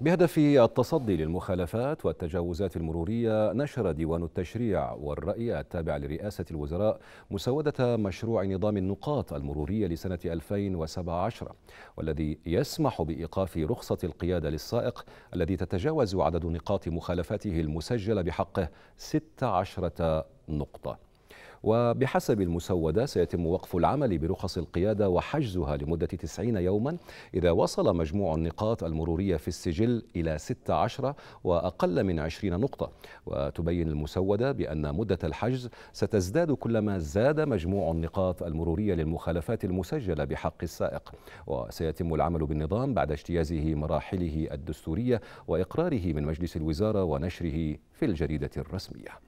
بهدف التصدي للمخالفات والتجاوزات المرورية نشر ديوان التشريع والرأي التابع لرئاسة الوزراء مسودة مشروع نظام النقاط المرورية لسنة 2017 والذي يسمح بإيقاف رخصة القيادة للسائق الذي تتجاوز عدد نقاط مخالفاته المسجلة بحقه 16 نقطة وبحسب المسودة سيتم وقف العمل برخص القيادة وحجزها لمدة 90 يوما إذا وصل مجموع النقاط المرورية في السجل إلى 16 وأقل من 20 نقطة وتبين المسودة بأن مدة الحجز ستزداد كلما زاد مجموع النقاط المرورية للمخالفات المسجلة بحق السائق وسيتم العمل بالنظام بعد اجتيازه مراحله الدستورية وإقراره من مجلس الوزارة ونشره في الجريدة الرسمية